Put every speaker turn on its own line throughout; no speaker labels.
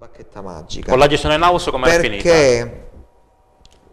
bacchetta magica. Con la gestione in-house com'è finita? Perché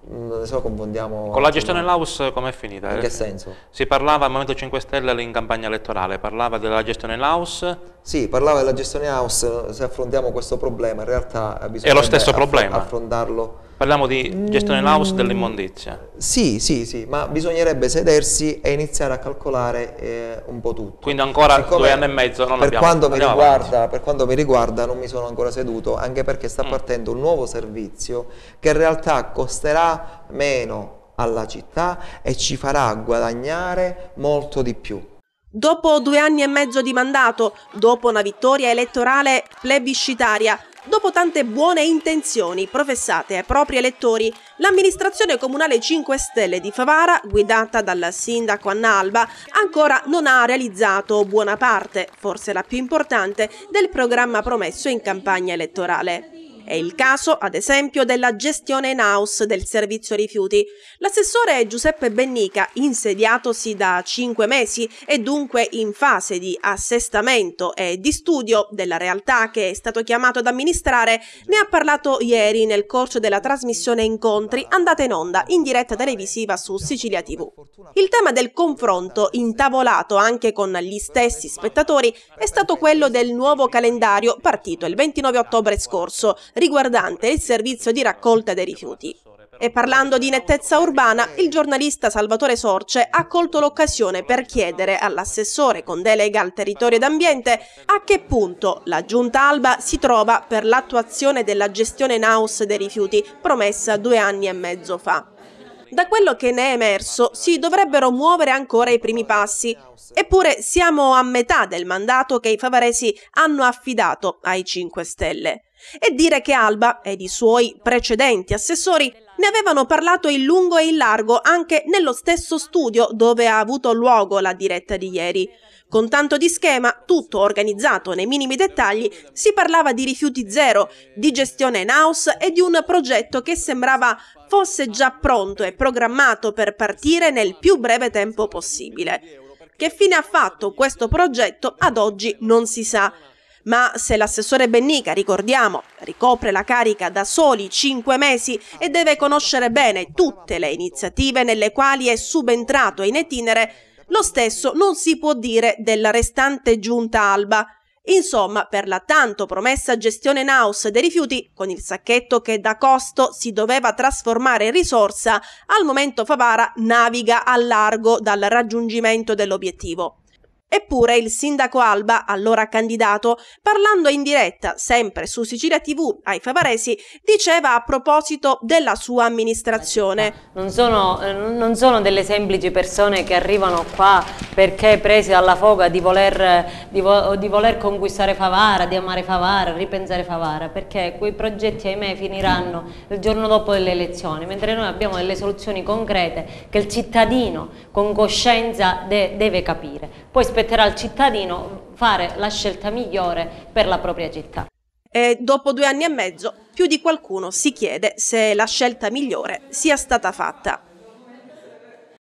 mm, non so, confondiamo... Con la gestione in-house com'è finita? In che senso? Si parlava, al Movimento 5 Stelle in campagna elettorale, parlava della gestione in-house sì, parlava della gestione house, se affrontiamo questo problema in realtà bisogna... È lo stesso affr problema. Affrontarlo. Parliamo di gestione mm. house dell'immondizia. Sì, sì, sì, ma bisognerebbe sedersi e iniziare a calcolare eh, un po' tutto. Quindi ancora Siccome due anni e mezzo non per abbiamo... Quanto mi riguarda, per quanto mi riguarda non mi sono ancora seduto, anche perché sta mm. partendo un nuovo servizio che in realtà costerà meno alla città e ci farà guadagnare molto di più
Dopo due anni e mezzo di mandato, dopo una vittoria elettorale plebiscitaria, dopo tante buone intenzioni professate ai propri elettori, l'amministrazione comunale 5 Stelle di Favara, guidata dal sindaco Annalba, ancora non ha realizzato buona parte, forse la più importante, del programma promesso in campagna elettorale. È il caso, ad esempio, della gestione in house del servizio rifiuti. L'assessore Giuseppe Bennica, insediatosi da cinque mesi e dunque in fase di assestamento e di studio della realtà che è stato chiamato ad amministrare, ne ha parlato ieri nel corso della trasmissione Incontri andata in onda in diretta televisiva su Sicilia TV. Il tema del confronto, intavolato anche con gli stessi spettatori, è stato quello del nuovo calendario partito il 29 ottobre scorso, riguardante il servizio di raccolta dei rifiuti. E parlando di nettezza urbana, il giornalista Salvatore Sorce ha colto l'occasione per chiedere all'assessore con delega al territorio ed ambiente a che punto la Giunta Alba si trova per l'attuazione della gestione in house dei rifiuti promessa due anni e mezzo fa. Da quello che ne è emerso, si dovrebbero muovere ancora i primi passi. Eppure siamo a metà del mandato che i favaresi hanno affidato ai 5 Stelle. E dire che Alba ed i suoi precedenti assessori ne avevano parlato in lungo e in largo anche nello stesso studio dove ha avuto luogo la diretta di ieri. Con tanto di schema, tutto organizzato nei minimi dettagli, si parlava di rifiuti zero, di gestione in house e di un progetto che sembrava fosse già pronto e programmato per partire nel più breve tempo possibile. Che fine ha fatto questo progetto ad oggi non si sa. Ma se l'assessore Bennica, ricordiamo, ricopre la carica da soli 5 mesi e deve conoscere bene tutte le iniziative nelle quali è subentrato in itinere, lo stesso non si può dire della restante giunta Alba. Insomma, per la tanto promessa gestione in house dei rifiuti, con il sacchetto che da costo si doveva trasformare in risorsa, al momento Favara naviga a largo dal raggiungimento dell'obiettivo. Eppure il sindaco Alba, allora candidato, parlando in diretta, sempre su Sicilia TV, ai Favaresi, diceva a proposito della sua amministrazione. Non sono, eh, non sono delle semplici persone che arrivano qua perché presi dalla foga di voler, di, vo, di voler conquistare Favara, di amare Favara, ripensare Favara, perché quei progetti ahimè finiranno il giorno dopo le elezioni, mentre noi abbiamo delle soluzioni concrete che il cittadino con coscienza de, deve capire. Poi spetterà al cittadino fare la scelta migliore per la propria città. E dopo due anni e mezzo più di qualcuno si chiede se la scelta migliore sia stata fatta.